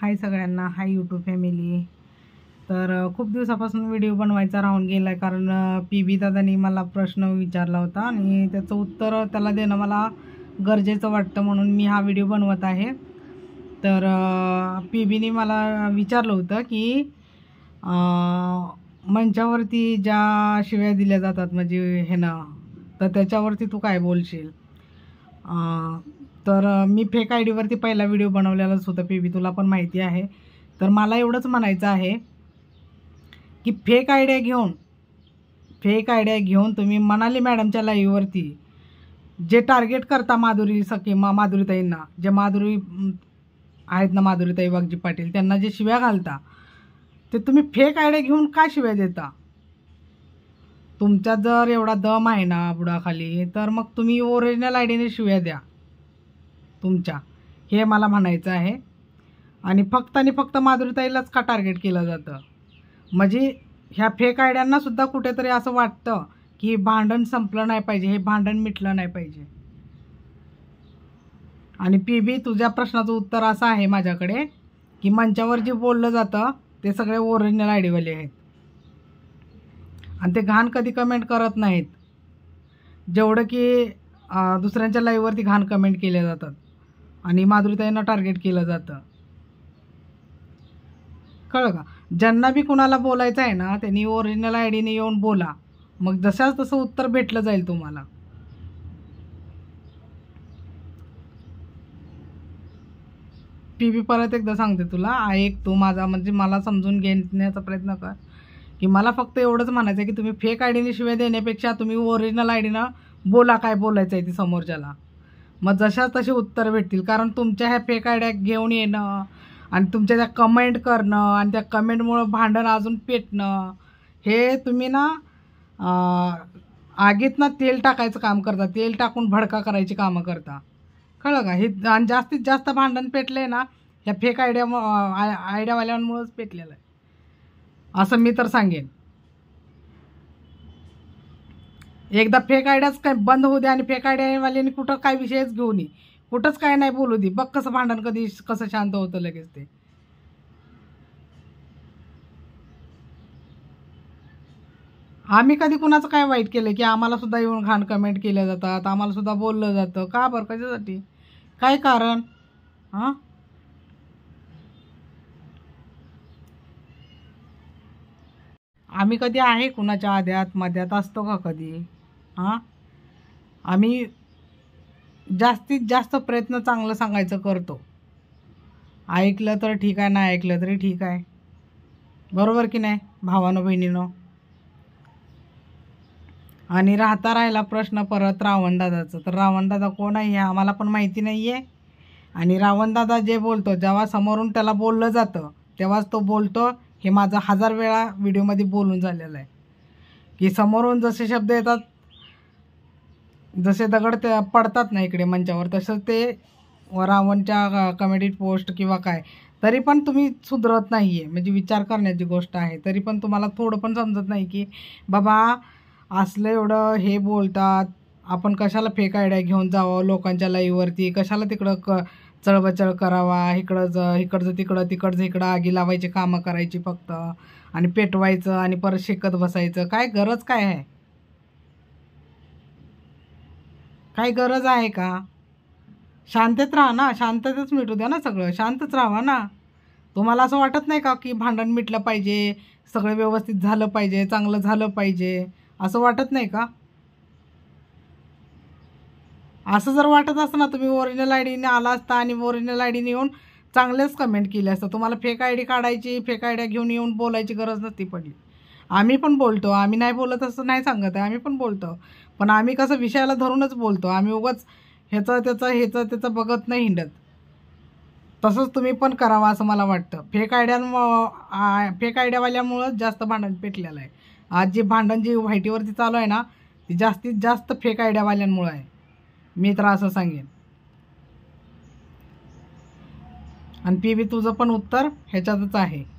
हाय सगळ्यांना hi YouTube family तर खूप दिवसापासून व्हिडिओ बनवायचा राहून गेला आहे कारण पी बी दादानी मला प्रश्न विचारला होता आणि त्याचं उत्तर त्याला देणं मला गरजेचं वाटतं म्हणून मी हा व्हिडिओ बनवत आहे तर पी बीने मला विचारलं होतं की मंचावरती ज्या शिव्या दिल्या जातात म्हणजे हे ना तर त्याच्यावरती तू काय बोलशील तर मी फेक आय डीवरती पहिला व्हिडिओ बनवलेलाच सुद्धा पी व्ही तुला पण माहिती आहे तर मला एवढंच म्हणायचं आहे की फेक आयडिया घेऊन फेक आयडिया घेऊन तुम्ही मनाली मॅडमच्या लाईव्हवरती जे टार्गेट करता माधुरी सखी मा माधुरीताईंना जे माधुरी आहेत ना माधुरीताई वागजी पाटील त्यांना जे शिव्या घालता ते तुम्ही फेक आयडिया घेऊन का शिव्या देता तुमचा जर एवढा दम आहे ना बुडाखाली तर मग तुम्ही ओरिजिनल आयडीने शिव्या द्या तुमच्या हे मला म्हणायचं आहे आणि फक्त आणि फक्त माधुरीताईलाच का टार्गेट केलं जातं म्हणजे ह्या फेक आयड्यांनासुद्धा कुठेतरी असं वाटतं की भांडण संपलं नाही पाहिजे हे भांडण मिटलं नाही पाहिजे आणि पी बी तुझ्या प्रश्नाचं उत्तर असं आहे माझ्याकडे की मंचावर जे बोललं जातं ते सगळे ओरिजिनल आयडीवाले आहेत आणि ते घाण कधी कमेंट करत नाहीत जेवढं की दुसऱ्यांच्या लाईव्हवरती घाण कमेंट केल्या जातात आणि माधुरीताईंना टार्गेट केलं जातं कळलं का ज्यांना बी कुणाला बोलायचं आहे ना त्यांनी ओरिजिनल आय डीने येऊन बोला मग जशाच तसं उत्तर भेटलं जाईल तुम्हाला पी पी परत एकदा सांगते तुला ऐक तू माझा म्हणजे मला समजून घेण्याचा प्रयत्न कर की मला फक्त एवढंच म्हणायचं आहे की तुम्ही फेक आय डीने शिवाय देण्यापेक्षा तुम्ही ओरिजिनल आय डीनं बोला काय बोलायचं आहे ती समोरच्याला मग जशा तशी उत्तर भेटतील कारण तुमच्या ह्या फेक आयड्या घेऊन येणं आणि तुमच्या त्या कमेंट करणं आणि त्या कमेंटमुळं भांडण अजून पेटणं हे तुम्ही ना आगीत ना तेल टाकायचं काम करता तेल टाकून भडका करायची कामं करता कळलं का हे आणि जास्तीत जास्त भांडण पेटलं आहे ना ह्या फेक आयडिया आयडियावाल्यांमुळंच पेटलेलं आहे असं मी तर सांगेन एकदा फेक काय बंद होऊ दे आणि फेक कुठं काय विषयच घेऊ नये कुठंच काय नाही बोलू दे बघ कसं भांडण कधी कसं शांत होतं लगेच ते आम्ही कधी कुणाचं काय वाईट केलं की आम्हाला सुद्धा येऊन घाण कमेंट केल्या जातात आम्हाला सुद्धा बोललं जातं का बरं कशासाठी काय कारण हां आम्ही कधी आहे कुणाच्या आध्यात मध्यात असतो का कधी हां आम्ही जास्तीत जास्त प्रयत्न चांगलं सांगायचं करतो ऐकलं तर ठीक आहे नाही ऐकलं तरी ठीक आहे बरोबर की नाही भावानो बहिणीनो आणि राहता राहिला प्रश्न परत रावणदादाचा तर रावणदादा कोण आहे आम्हाला पण माहिती नाही आहे आणि रावणदादा जे बोलतो जेव्हा समोरून त्याला बोललं जातं तेव्हाच तो बोलतो हे माझं हजार वेळा व्हिडिओमध्ये बोलून झालेलं आहे की समोरून जसे शब्द येतात जसे दगड ते पडतात ना इकडे मंचावर तसं ते रावणच्या कमेडी पोस्ट किंवा काय तरी पण तुम्ही सुधरत नाही आहे म्हणजे विचार करण्याची गोष्ट आहे तरी पण तुम्हाला थोडं पण समजत नाही की बाबा असलं एवढं हे बोलतात आपण कशाला फेक आयडिया घेऊन जावं लोकांच्या लाईवरती कशाला तिकडं क चळबचळ करावा ज इकडचं तिकडं तिकडचं इकडं आगी लावायची कामं करायची फक्त आणि पेटवायचं आणि परत शेकत बसायचं काय गरज काय आहे काही गरज आहे का शांतेत राहा ना शांततेच मिटू द्या ना सगळं शांतच राहा ना तुम्हाला असं वाटत नाही का की भांडण मिटलं पाहिजे सगळं व्यवस्थित झालं पाहिजे चांगलं झालं पाहिजे असं वाटत नाही का असं जर वाटत असतं ना तुम्ही ओरिजिनल आय डीने आला असता आणि ओरिजिनल आय डीने येऊन चांगलेच कमेंट केले असतं तुम्हाला फेक आय डी काढायची फेक आय डी घेऊन येऊन बोलायची गरज नसती पडली आम्ही पण बोलतो आम्ही नाही बोलत असं नाही सांगत आहे आम्ही पण बोलतो पण आम्ही कसं विषयाला धरूनच बोलतो आम्ही उगाच ह्याचं त्याचं ह्याचं त्याचं बघत नाही हिंडत तसंच तुम्ही पण करावं असं मला वाटतं फेक आयडियां फेक आयड्यावाल्यामुळं जास्त भांडण पेटलेलं आहे आज जे भांडण जी व्हायटीवरती चालू आहे ना ती जास्तीत जास्त फेक आयडियावाल्यांमुळं आहे मी तर असं सांगेन आणि पी बी तुझं पण उत्तर ह्याच्यातच आहे